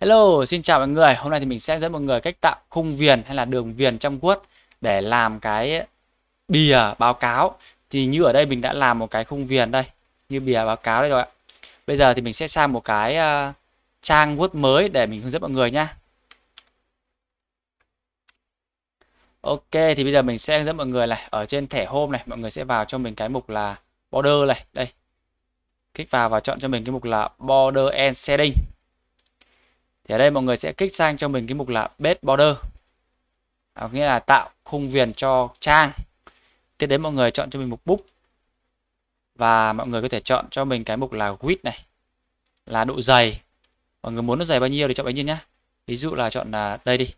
Hello, xin chào mọi người. Hôm nay thì mình sẽ dẫn mọi người cách tạo khung viền hay là đường viền trong Word để làm cái bìa báo cáo. Thì như ở đây mình đã làm một cái khung viền đây, như bìa báo cáo đây rồi ạ. Bây giờ thì mình sẽ sang một cái ờ, trang Word mới để mình hướng dẫn mọi người nhé. Ok, thì bây giờ mình sẽ hướng dẫn mọi người này. Ở trên thẻ Home này, mọi người sẽ vào cho mình cái mục là Border này. Đây, kích vào và chọn cho mình cái mục là Border and Setting thì ở đây mọi người sẽ kích sang cho mình cái mục là base border à, nghĩa là tạo khung viền cho trang tiếp đến mọi người chọn cho mình mục book và mọi người có thể chọn cho mình cái mục là width này là độ dày mọi người muốn nó dày bao nhiêu thì chọn bấy nhiêu nhá ví dụ là chọn là đây đi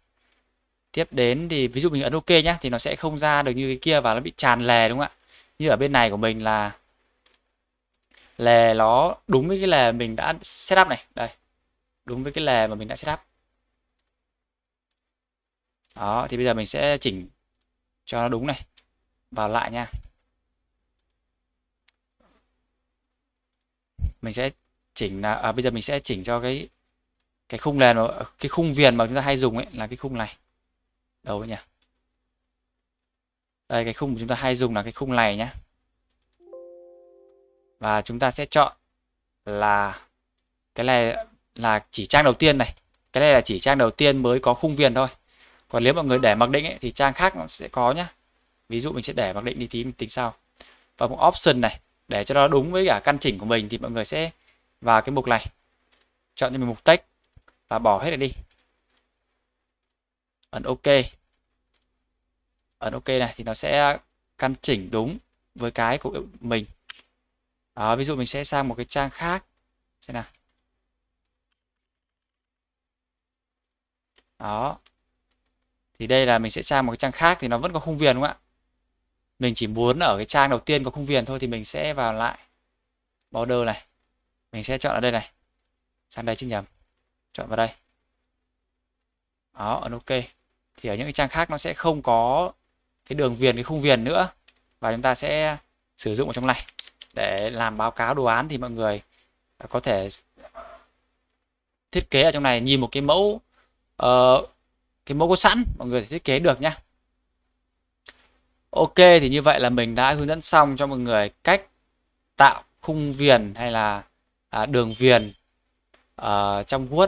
tiếp đến thì ví dụ mình ấn ok nhá thì nó sẽ không ra được như cái kia và nó bị tràn lề đúng không ạ như ở bên này của mình là lề nó đúng với cái lề mình đã setup này đây đúng với cái lề mà mình đã setup đó thì bây giờ mình sẽ chỉnh cho nó đúng này vào lại nha mình sẽ chỉnh là à, bây giờ mình sẽ chỉnh cho cái cái khung lề mà cái khung viền mà chúng ta hay dùng ấy là cái khung này đâu nhỉ đây cái khung mà chúng ta hay dùng là cái khung này nhá và chúng ta sẽ chọn là cái này là chỉ trang đầu tiên này cái này là chỉ trang đầu tiên mới có khung viền thôi còn nếu mọi người để mặc định ấy, thì trang khác nó sẽ có nhá ví dụ mình sẽ để mặc định đi tí mình tính sau và một option này để cho nó đúng với cả căn chỉnh của mình thì mọi người sẽ vào cái mục này chọn cho mình mục text và bỏ hết này đi ấn ok ấn ok này thì nó sẽ căn chỉnh đúng với cái của mình Đó, ví dụ mình sẽ sang một cái trang khác xem nào đó thì đây là mình sẽ sang một cái trang khác thì nó vẫn có khung viền đúng không ạ mình chỉ muốn ở cái trang đầu tiên có khung viền thôi thì mình sẽ vào lại border này mình sẽ chọn ở đây này sang đây chứ nhầm chọn vào đây đó ấn ok thì ở những cái trang khác nó sẽ không có cái đường viền cái khung viền nữa và chúng ta sẽ sử dụng ở trong này để làm báo cáo đồ án thì mọi người có thể thiết kế ở trong này nhìn một cái mẫu Ờ, cái mẫu có sẵn mọi người thiết kế được nhé Ok thì như vậy là mình đã hướng dẫn xong cho mọi người cách tạo khung viền hay là à, đường viền uh, trong Word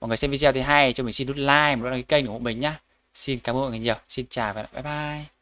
mọi người xem video thì hay cho mình xin nút like và đăng ký kênh của mình nhá xin cảm ơn mọi người nhiều xin chào và bye bye